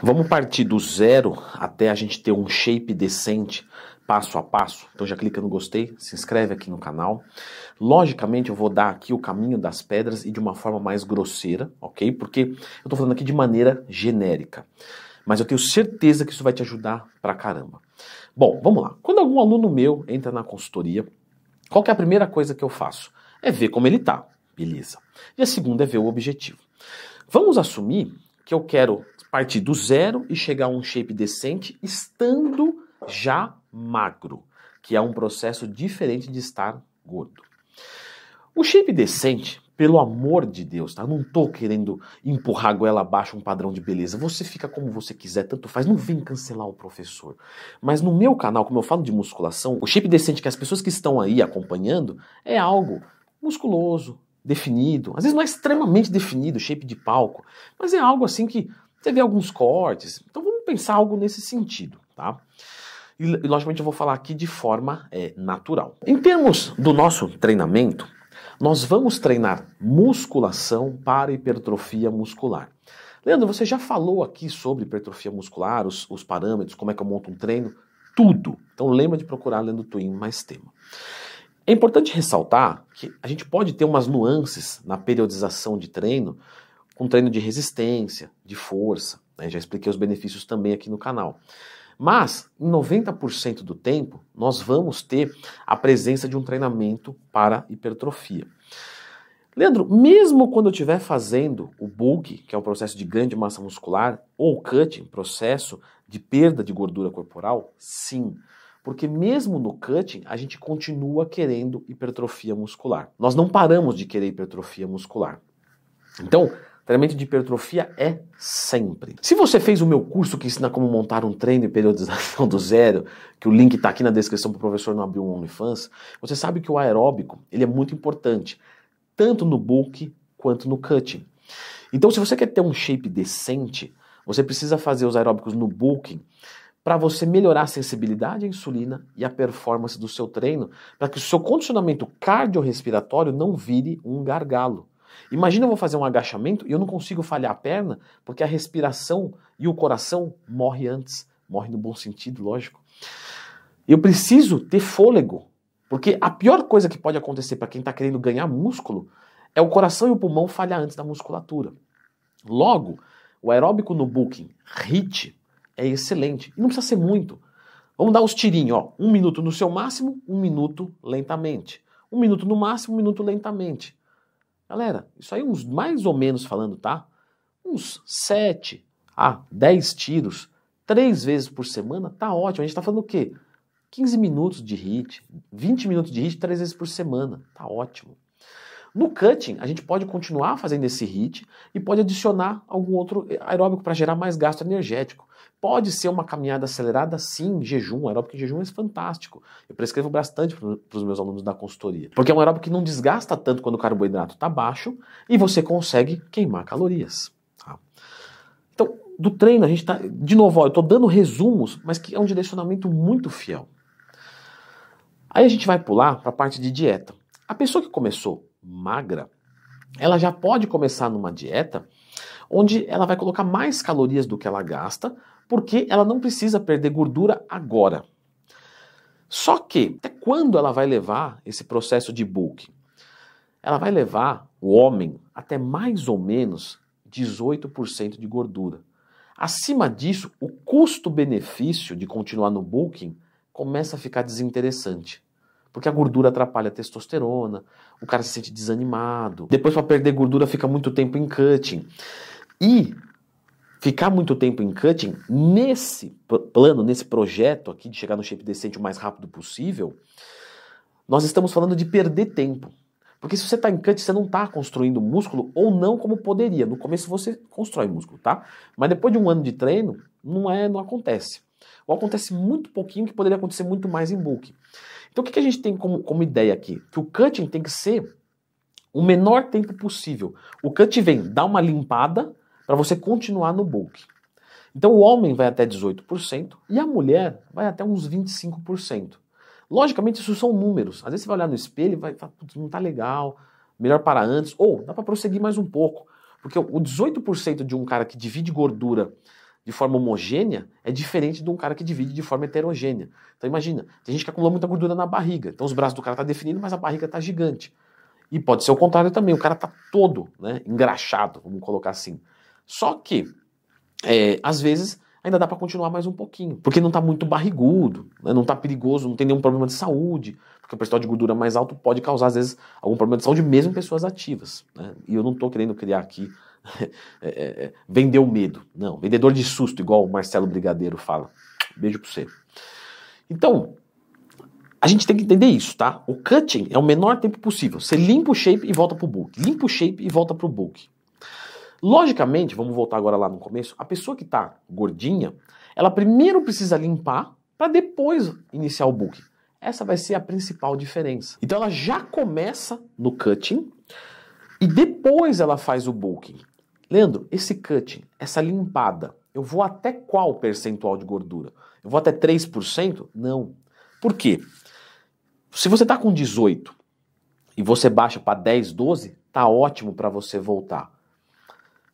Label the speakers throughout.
Speaker 1: Vamos partir do zero até a gente ter um shape decente, passo a passo. Então já clica no gostei, se inscreve aqui no canal. Logicamente eu vou dar aqui o caminho das pedras e de uma forma mais grosseira, ok? Porque eu estou falando aqui de maneira genérica. Mas eu tenho certeza que isso vai te ajudar pra caramba. Bom, vamos lá. Quando algum aluno meu entra na consultoria, qual é a primeira coisa que eu faço? É ver como ele tá, beleza. E a segunda é ver o objetivo. Vamos assumir que eu quero partir do zero e chegar a um shape decente estando já magro, que é um processo diferente de estar gordo. O shape decente, pelo amor de Deus, tá? Eu não tô querendo empurrar a goela abaixo um padrão de beleza. Você fica como você quiser, tanto faz, não vem cancelar o professor. Mas no meu canal, como eu falo de musculação, o shape decente que as pessoas que estão aí acompanhando é algo musculoso, definido. Às vezes não é extremamente definido, shape de palco, mas é algo assim que você vê alguns cortes. Então vamos pensar algo nesse sentido, tá? E, logicamente eu vou falar aqui de forma é, natural. Em termos do nosso treinamento, nós vamos treinar musculação para hipertrofia muscular. Leandro, você já falou aqui sobre hipertrofia muscular, os, os parâmetros, como é que eu monto um treino, tudo. Então lembra de procurar Leandro Twin mais tema. É importante ressaltar que a gente pode ter umas nuances na periodização de treino com treino de resistência, de força. Né? Já expliquei os benefícios também aqui no canal. Mas, em 90% do tempo, nós vamos ter a presença de um treinamento para hipertrofia. Leandro, mesmo quando eu estiver fazendo o bulk, que é o processo de grande massa muscular, ou o cutting, processo de perda de gordura corporal? Sim. Porque mesmo no cutting, a gente continua querendo hipertrofia muscular. Nós não paramos de querer hipertrofia muscular. Então, Treinamento de hipertrofia é sempre. Se você fez o meu curso que ensina como montar um treino e periodização do zero, que o link está aqui na descrição para o professor não abrir um OnlyFans, você sabe que o aeróbico ele é muito importante, tanto no bulk quanto no cutting. Então, se você quer ter um shape decente, você precisa fazer os aeróbicos no bulking para você melhorar a sensibilidade à insulina e a performance do seu treino, para que o seu condicionamento cardiorrespiratório não vire um gargalo. Imagina eu vou fazer um agachamento e eu não consigo falhar a perna porque a respiração e o coração morre antes, morre no bom sentido, lógico. Eu preciso ter fôlego, porque a pior coisa que pode acontecer para quem está querendo ganhar músculo é o coração e o pulmão falhar antes da musculatura. Logo, o aeróbico no booking, HIT, é excelente e não precisa ser muito. Vamos dar uns tirinhos, ó. Um minuto no seu máximo, um minuto lentamente. Um minuto no máximo, um minuto lentamente. Galera, isso aí uns mais ou menos falando, tá? Uns 7 a 10 tiros, três vezes por semana, tá ótimo. A gente tá falando o quê? 15 minutos de hit, 20 minutos de hit, três vezes por semana, tá ótimo. No cutting, a gente pode continuar fazendo esse hit e pode adicionar algum outro aeróbico para gerar mais gasto energético. Pode ser uma caminhada acelerada, sim, jejum. Aeróbico em jejum é fantástico. Eu prescrevo bastante para os meus alunos da consultoria. Porque é um aeróbico que não desgasta tanto quando o carboidrato está baixo e você consegue queimar calorias. Tá? Então, do treino, a gente está. De novo, ó, eu estou dando resumos, mas que é um direcionamento muito fiel. Aí a gente vai pular para a parte de dieta. A pessoa que começou magra, ela já pode começar numa dieta onde ela vai colocar mais calorias do que ela gasta, porque ela não precisa perder gordura agora. Só que, até quando ela vai levar esse processo de bulking? Ela vai levar o homem até mais ou menos 18% de gordura. Acima disso, o custo-benefício de continuar no bulking começa a ficar desinteressante. Porque a gordura atrapalha a testosterona, o cara se sente desanimado. Depois, para perder gordura, fica muito tempo em cutting. E ficar muito tempo em cutting, nesse plano, nesse projeto aqui de chegar no shape decente o mais rápido possível, nós estamos falando de perder tempo. Porque se você está em cutting, você não está construindo músculo ou não como poderia. No começo você constrói músculo, tá? Mas depois de um ano de treino, não é, não acontece. Ou acontece muito pouquinho que poderia acontecer muito mais em book. Então o que, que a gente tem como, como ideia aqui? Que o cutting tem que ser o menor tempo possível. O cutting vem dar uma limpada para você continuar no bulk. Então o homem vai até 18% e a mulher vai até uns 25%. Logicamente, isso são números. Às vezes você vai olhar no espelho e vai falar, putz, não tá legal, melhor parar antes, ou dá para prosseguir mais um pouco. Porque o 18% de um cara que divide gordura de forma homogênea é diferente de um cara que divide de forma heterogênea. Então imagina, tem gente que acumula muita gordura na barriga, então os braços do cara tá definido, mas a barriga tá gigante. E pode ser o contrário também, o cara tá todo, né, engraxado, vamos colocar assim. Só que é, às vezes ainda dá para continuar mais um pouquinho, porque não tá muito barrigudo, né, não tá perigoso, não tem nenhum problema de saúde, porque o percentual de gordura mais alto pode causar às vezes algum problema de saúde mesmo em pessoas ativas. Né? E eu não estou querendo criar aqui É, é, é, vendeu medo. Não, vendedor de susto, igual o Marcelo Brigadeiro fala. Beijo pra você. Então, a gente tem que entender isso, tá? O cutting é o menor tempo possível. Você limpa o shape e volta pro book. Limpa o shape e volta pro book. Logicamente, vamos voltar agora lá no começo, a pessoa que tá gordinha, ela primeiro precisa limpar para depois iniciar o book. Essa vai ser a principal diferença. Então ela já começa no cutting e depois ela faz o bulking. Leandro, esse cutting, essa limpada, eu vou até qual percentual de gordura? Eu vou até 3%? Não. Por quê? Se você está com 18 e você baixa para 10, 12, tá ótimo para você voltar.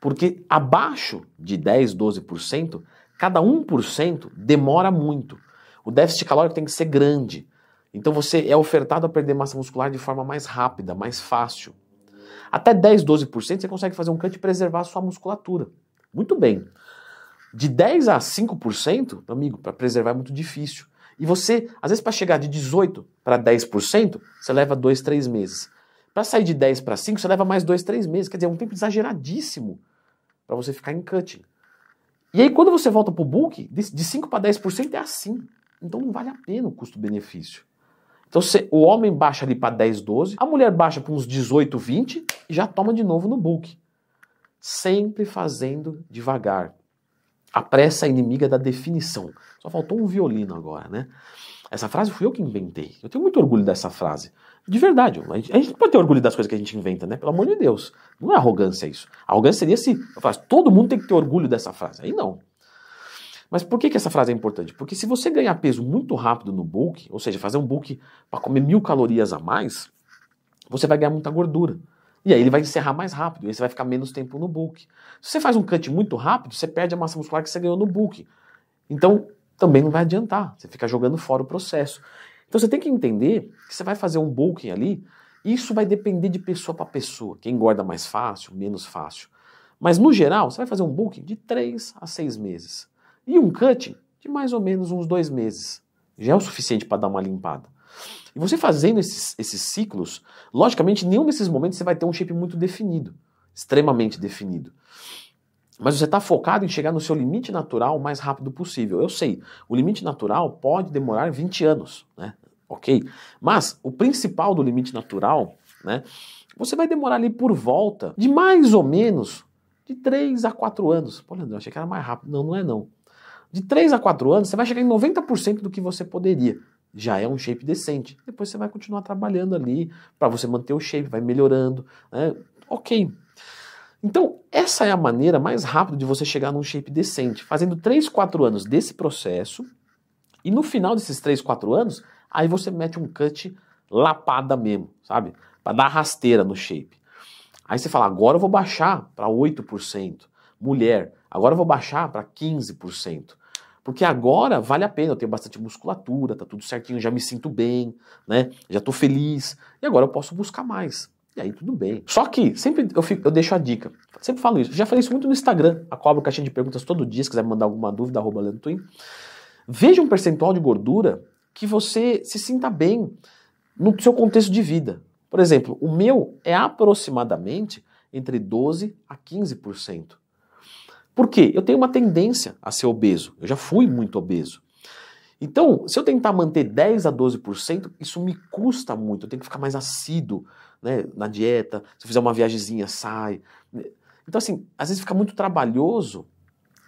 Speaker 1: Porque abaixo de 10, 12%, cada 1% demora muito. O déficit calórico tem que ser grande. Então você é ofertado a perder massa muscular de forma mais rápida, mais fácil. Até 10, 12% você consegue fazer um cut e preservar a sua musculatura. Muito bem. De 10 a 5%, meu amigo, para preservar é muito difícil. E você, às vezes, para chegar de 18 para 10%, você leva 2, 3 meses. Para sair de 10 para 5, você leva mais 2, 3 meses. Quer dizer, é um tempo exageradíssimo para você ficar em cutting. E aí, quando você volta para o book, de 5 para 10% é assim. Então não vale a pena o custo-benefício. Então se o homem baixa ali para 10, 12, a mulher baixa para uns 18, 20 e já toma de novo no book. Sempre fazendo devagar. A pressa é inimiga da definição. Só faltou um violino agora, né? Essa frase fui eu que inventei. Eu tenho muito orgulho dessa frase. De verdade, a gente, não pode ter orgulho das coisas que a gente inventa, né? Pelo amor de Deus. Não é arrogância isso. arrogância seria se eu falasse, todo mundo tem que ter orgulho dessa frase. Aí não. Mas por que, que essa frase é importante? Porque se você ganhar peso muito rápido no bulk, ou seja, fazer um bulk para comer mil calorias a mais, você vai ganhar muita gordura. E aí ele vai encerrar mais rápido, e aí você vai ficar menos tempo no bulk. Se você faz um cut muito rápido, você perde a massa muscular que você ganhou no bulk. Então, também não vai adiantar, você fica jogando fora o processo. Então você tem que entender que você vai fazer um bulking ali, isso vai depender de pessoa para pessoa, quem engorda mais fácil, menos fácil. Mas no geral, você vai fazer um bulking de 3 a 6 meses. E um cut de mais ou menos uns dois meses. Já é o suficiente para dar uma limpada. E você fazendo esses, esses ciclos, logicamente, nenhum desses momentos você vai ter um shape muito definido, extremamente definido. Mas você está focado em chegar no seu limite natural o mais rápido possível. Eu sei, o limite natural pode demorar 20 anos, né? Ok? Mas o principal do limite natural, né? Você vai demorar ali por volta de mais ou menos de 3 a 4 anos. Pô, Leandro, achei que era mais rápido. Não, não é não. De 3 a 4 anos, você vai chegar em 90% do que você poderia. Já é um shape decente. Depois você vai continuar trabalhando ali para você manter o shape, vai melhorando. Né? Ok. Então, essa é a maneira mais rápida de você chegar num shape decente, fazendo 3, 4 anos desse processo. E no final desses 3, 4 anos, aí você mete um cut lapada mesmo, sabe? Para dar rasteira no shape. Aí você fala, agora eu vou baixar para 8%. Mulher, agora eu vou baixar para 15%. Porque agora vale a pena, eu tenho bastante musculatura, tá tudo certinho, já me sinto bem, né? Já tô feliz. E agora eu posso buscar mais. E aí tudo bem. Só que sempre eu, fico, eu deixo a dica. Sempre falo isso. Já falei isso muito no Instagram. A cobra caixinha de perguntas todo dia, se quiser me mandar alguma dúvida, arroba Leandro Veja um percentual de gordura que você se sinta bem no seu contexto de vida. Por exemplo, o meu é aproximadamente entre 12 a 15%. Por quê? Eu tenho uma tendência a ser obeso. Eu já fui muito obeso. Então, se eu tentar manter 10 a 12%, isso me custa muito. Eu tenho que ficar mais assíduo né, na dieta. Se eu fizer uma viagemzinha, sai. Né. Então, assim, às vezes fica muito trabalhoso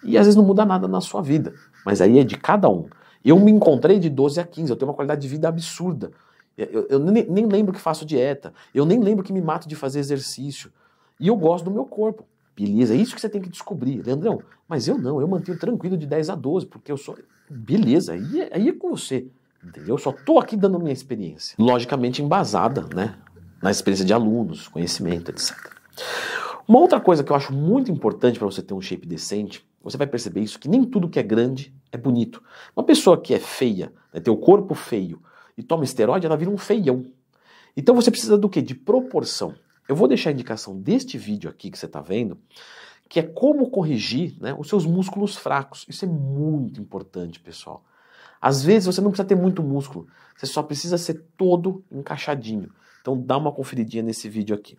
Speaker 1: e às vezes não muda nada na sua vida. Mas aí é de cada um. Eu me encontrei de 12 a 15, eu tenho uma qualidade de vida absurda. Eu, eu nem, nem lembro que faço dieta, eu nem lembro que me mato de fazer exercício. E eu gosto do meu corpo. Beleza, é isso que você tem que descobrir. Leandrão, mas eu não, eu mantenho tranquilo de 10 a 12, porque eu sou. Beleza, aí, é, aí é com você. Entendeu? Eu só estou aqui dando minha experiência. Logicamente embasada, né? Na experiência de alunos, conhecimento, etc. Uma outra coisa que eu acho muito importante para você ter um shape decente, você vai perceber isso, que nem tudo que é grande é bonito. Uma pessoa que é feia, né, tem o corpo feio e toma esteroide, ela vira um feião. Então você precisa do que? De proporção. Eu vou deixar a indicação deste vídeo aqui que você está vendo, que é como corrigir né, os seus músculos fracos. Isso é muito importante, pessoal. Às vezes você não precisa ter muito músculo, você só precisa ser todo encaixadinho. Então dá uma conferidinha nesse vídeo aqui.